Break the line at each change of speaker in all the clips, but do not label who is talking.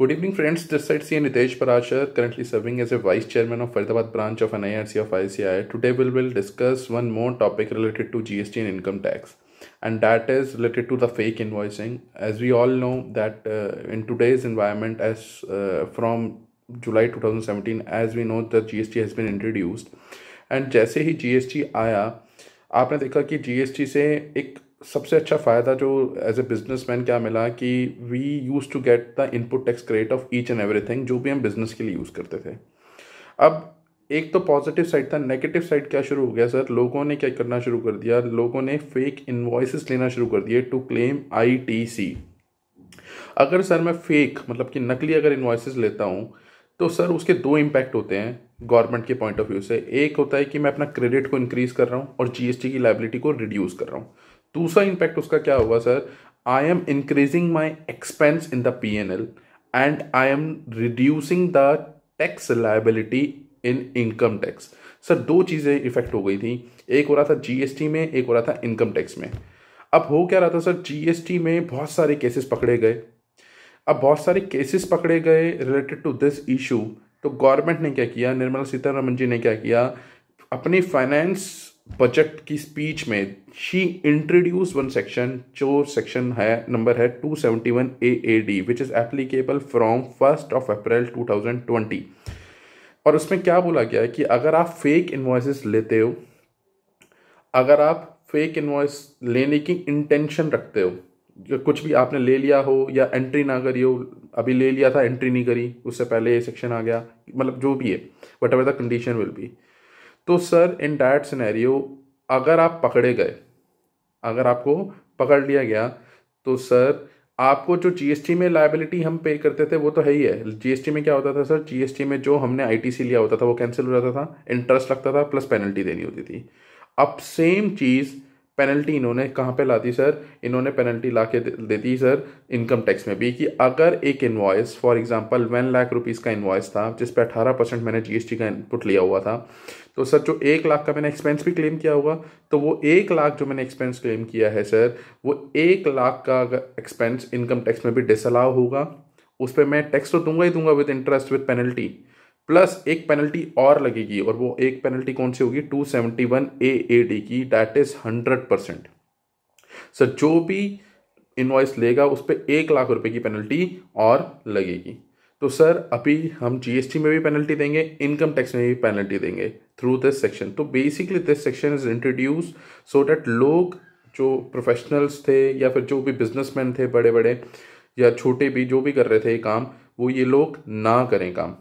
Good evening friends this side C Nitesh Parashar currently serving as a vice chairman of Faridabad branch of N I R C of I C I today will will discuss one more topic related to G S T in income tax and that is related to the fake in invoicing as we all know that in today's environment as from July two thousand seventeen as we know the G S T has been introduced and जैसे ही जी S T आया आपने देखा कि जी S T से एक सबसे अच्छा फ़ायदा जो एज ए बिजनेस मैन क्या मिला कि we use to get the input tax credit of each and every जो भी हम बिज़नेस के लिए यूज़ करते थे अब एक तो पॉजिटिव साइड था नेगेटिव साइड क्या शुरू हो गया सर लोगों ने क्या करना शुरू कर दिया लोगों ने फेक इन्वाइसिस लेना शुरू कर दिए टू क्लेम आई अगर सर मैं फेक मतलब कि नकली अगर इन्वॉइसेस लेता हूँ तो सर उसके दो इम्पैक्ट होते हैं गवर्नमेंट के पॉइंट ऑफ व्यू से एक होता है कि मैं अपना क्रेडिट को इंक्रीज़ कर रहा हूँ और जीएसटी की लाइबिलिटी को रिड्यूस कर रहा हूँ दूसरा इम्पैक्ट उसका क्या हुआ sir I am increasing my expense in the P N L and I am reducing the tax liability in income tax sir दो चीज़ें इफेक्ट हो गई थी एक हो रहा था जीएसटी में एक हो रहा था इनकम टैक्स में अब हो क्या रहा था सर जीएसटी में बहुत सारे केसेस पकड़े गए अब बहुत सारे केसेस पकड़े गए रिलेटेड टू दिस इशू तो गवर्नमेंट ने क्या किया निर्मला सीतारमन जी ने क्या किया अपनी फाइनेंस बजट की स्पीच में शी इंट्रोड्यूस वन सेक्शन जो सेक्शन है नंबर है 271 seventy one A A D which is applicable from first of April 2020 और उसमें क्या बोला गया है कि अगर आप फेक इन्वाइस लेते हो अगर आप फेक इन्वॉइस लेने की इंटेंशन रखते हो कुछ भी आपने ले लिया हो या एंट्री ना करी हो अभी ले लिया था एंट्री नहीं करी उससे पहले ये सेक्शन आ गया मतलब जो भी है whatever the condition will be तो सर इन डैट सिनेरियो अगर आप पकड़े गए अगर आपको पकड़ लिया गया तो सर आपको जो जीएसटी में लाइबिलिटी हम पे करते थे वो तो है ही है जीएसटी में क्या होता था सर जीएसटी में जो हमने आईटीसी लिया होता था वो कैंसिल हो जाता था इंटरेस्ट लगता था प्लस पेनल्टी देनी होती थी अब सेम चीज़ पेनल्टी इन्होंने कहाँ पे ला दी सर इन्होंने पेनल्टी ला के दे दी सर इनकम टैक्स में भी कि अगर एक invoice for example one lakh rupees का इन्वॉइस था जिस पे अठारह परसेंट मैंने जीएसटी का इनपुट लिया हुआ था तो सर जो एक लाख का मैंने एक्सपेंस भी क्लेम किया होगा तो वो एक लाख जो मैंने एक्सपेंस क्लेम किया है सर वो एक लाख का एक्सपेंस इनकम टैक्स में भी डिसअलाउ होगा उस पर मैं टैक्स तो दूंगा ही दूंगा with interest with penalty plus एक पेनल्टी और लगेगी और वो एक पेनल्टी कौन सी होगी 271 seventy one A A D की that is hundred percent sir जो भी इन्वाइस लेगा उस पर एक लाख रुपए की पेनल्टी और लगेगी तो सर अभी हम जीएसटी में भी पेनल्टी देंगे इनकम टैक्स में भी पेनल्टी देंगे थ्रू दिस सेक्शन तो basically this section is introduce so that लोग जो प्रोफेशनल्स थे या फिर जो भी बिजनेसमैन थे बड़े बड़े या छोटे भी जो भी कर रहे थे काम वो ये लोग ना करें काम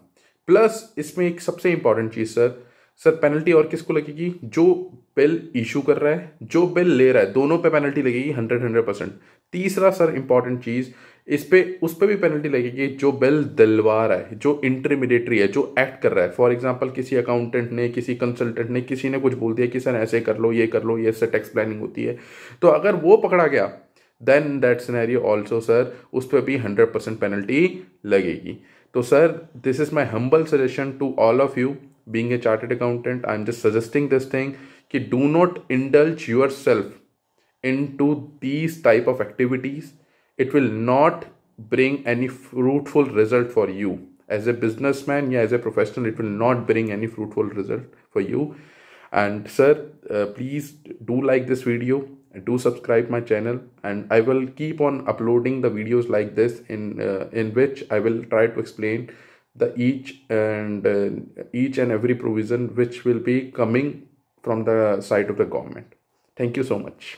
प्लस इसमें एक सबसे इंपॉर्टेंट चीज़ सर सर पेनल्टी और किसको लगेगी जो बिल इशू कर रहा है जो बिल ले रहा है दोनों पे पेनल्टी लगेगी हंड्रेड हंड्रेड परसेंट तीसरा सर इंपॉर्टेंट चीज़ इस पर उस पर भी पेनल्टी लगेगी जो बिल दिलवा रहा है जो इंटरमीडिएटरी है जो एक्ट कर रहा है फॉर एग्जाम्पल किसी अकाउंटेंट ने किसी कंसल्टेंट ने किसी ने कुछ बोल दिया कि सर ऐसे कर लो ये कर लो ये सर टैक्स प्लानिंग होती है तो अगर वो पकड़ा गया then that scenario also sir उस पर भी हंड्रेड परसेंट पेनल्टी लगेगी So sir, this is my humble suggestion to all of you being a chartered accountant. I'm just suggesting this thing कि do not indulge yourself into these type of activities. It will not bring any fruitful result for you. As a businessman, yeah, as a professional, it will not bring any fruitful result for you. And sir, uh, please do like this video do subscribe my channel and i will keep on uploading the videos like this in uh, in which i will try to explain the each and uh, each and every provision which will be coming from the side of the government thank you so much